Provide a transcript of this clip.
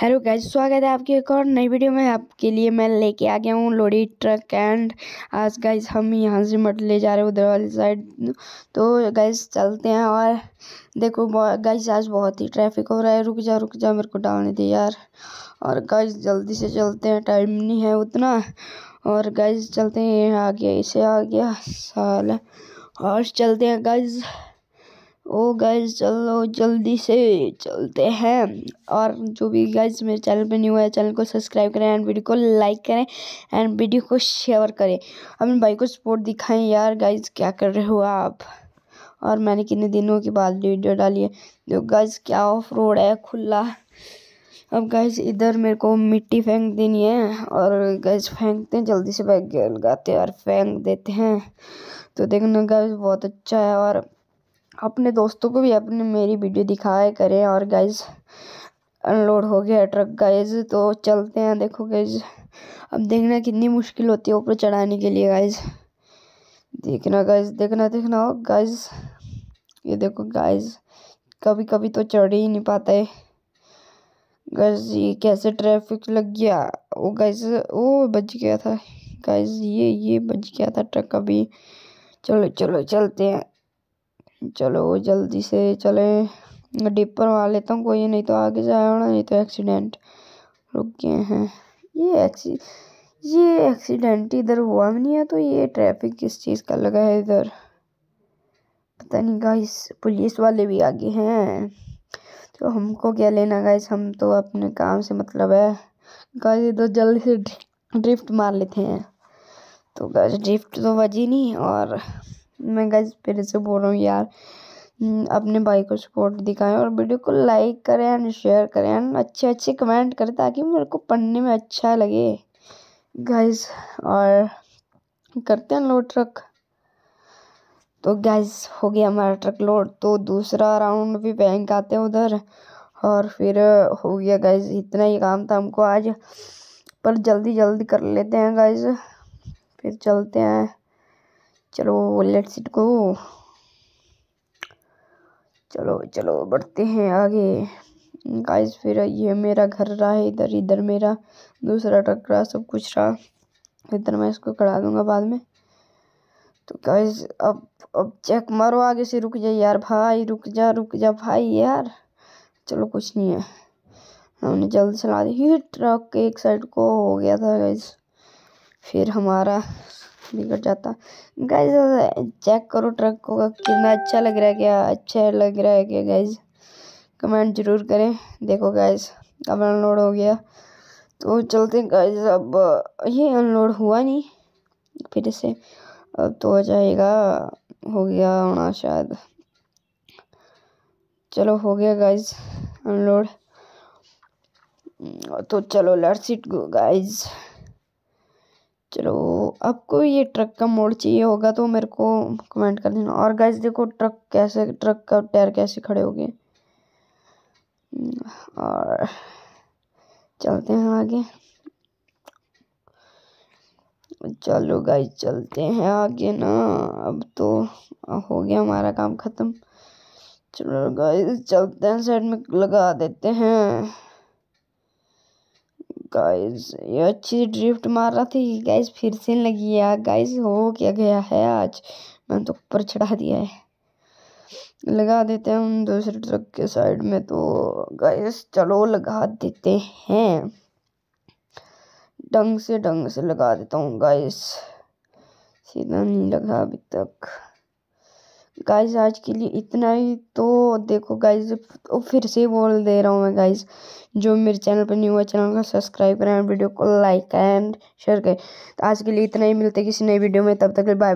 hello guys स्वागत है आपके एक और नई वीडियो में आपके लिए मैं लेके आ गया हूँ लोडी ट्रक एंड आज गैज हम यहाँ से मट ले जा रहे हैं उधर वाली साइड तो गैज चलते हैं और देखो गैज आज बहुत ही ट्रैफिक हो रहा है रुक जा रुक जा मेरे को डालने दे यार और गैज जल्दी से चलते हैं टाइम नहीं है उतना और गैज चलते हैं आ गया इसे आ गया साल और चलते हैं गैज ओ गाइज चलो जल्दी से चलते हैं और जो भी गाइज मेरे चैनल पे न्यू है चैनल को सब्सक्राइब करें एंड वीडियो को लाइक करें एंड वीडियो को शेयर करें अपने भाई को सपोर्ट दिखाएं यार गाइज क्या कर रहे हो आप और मैंने कितने दिनों के बाद वीडियो डाली है जो तो गाइज क्या ऑफ रोड है खुला अब गैस इधर मेरे को मिट्टी फेंक देनी है और गैस फेंकते हैं जल्दी से बैग लगाते हैं और फेंक देते हैं तो देखना गैस बहुत अच्छा है और अपने दोस्तों को भी अपने मेरी वीडियो दिखाया करें और गाइज अनलोड हो गया ट्रक गाइज तो चलते हैं देखो गाइज अब देखना कितनी मुश्किल होती है ऊपर चढ़ाने के लिए गाइज देखना गाइज देखना देखना हो गाइज ये देखो गाइज कभी कभी तो चढ़ ही नहीं पाता है गाइज ये कैसे ट्रैफिक लग गया वो गाइज वो बच गया था गाइज ये ये बच गया था ट्रक अभी चलो चलो चलते हैं चलो जल्दी से चले डिपर मार लेता तो हूँ कोई नहीं तो आगे जाए नहीं तो एक्सीडेंट रुक गए हैं ये एक्सी ये एक्सीडेंट इधर हुआ भी नहीं है तो ये ट्रैफिक किस चीज़ का लगा है इधर पता नहीं गाइस पुलिस वाले भी आगे हैं तो हमको क्या लेना गाइस हम तो अपने काम से मतलब है गाइस इधर जल्दी से ड्रिफ्ट मार लेते हैं तो गाइस ड्रिफ्ट तो बजी नहीं और मैं गैस फिर से बोल रहा हूँ यार हम्म, अपने भाई को सपोर्ट दिखाएं और वीडियो को लाइक करें एंड शेयर करें एंड अच्छे अच्छे कमेंट करें ताकि मेरे को पढ़ने में अच्छा लगे गैस और करते हैं लोड ट्रक तो गैस हो गया हमारा ट्रक लोड तो दूसरा राउंड भी बैंक आते हैं उधर और फिर हो गया गाइज इतना ही काम था हमको आज पर जल्दी जल्दी कर लेते हैं गाइज फिर चलते हैं चलो लेट्स इट गो चलो चलो बढ़ते हैं आगे गाइस फिर ये मेरा घर रहा है इधर इधर मेरा दूसरा ट्रक रहा सब कुछ रहा इधर मैं इसको करा दूंगा बाद में तो गाइस अब अब चेक मारो आगे से रुक जा यार भाई रुक जा रुक जा भाई यार चलो कुछ नहीं है हमने जल्द चला दी ट्रक एक साइड को हो गया था गाइस फिर हमारा बिगड़ जाता गाइज चेक करो ट्रक को कितना अच्छा लग रहा है क्या अच्छा लग रहा है क्या गाइज कमेंट जरूर करें देखो गाइज अब अनलोड हो गया तो चलते गाइज अब ये अनलोड हुआ नहीं फिर से अब तो हो जाएगा हो गया होना शायद चलो हो गया गाइज अनलोड तो चलो लेट्स इट गो गाइज चलो आपको ये ट्रक का मोड चाहिए होगा तो मेरे को कमेंट कर देना और गाइज देखो ट्रक कैसे ट्रक का टायर कैसे खड़े हो गए हम्म, और चलते हैं आगे चलो गाइज चलते हैं आगे ना अब तो हो गया हमारा काम ख़त्म चलो गाइज चलते हैं साइड में लगा देते हैं गाइस ये अच्छी ड्रिफ्ट मार रहा था गाइस फिर से लगी यार गाइस हो क्या गया है आज मैंने तो ऊपर चढ़ा दिया है लगा देते हैं उन दूसरे ट्रक के साइड में तो गाइस चलो लगा देते हैं ढंग से ढंग से लगा देता हूँ गाइस सीधा नहीं लगा अभी तक गाइज आज के लिए इतना ही तो देखो गाइज तो फिर से बोल दे रहा हूँ मैं गाइज जो मेरे चैनल पर न्यू है चैनल को सब्सक्राइब करें वीडियो को लाइक एंड शेयर करें तो आज के लिए इतना ही मिलते किसी नई वीडियो में तब तक बाय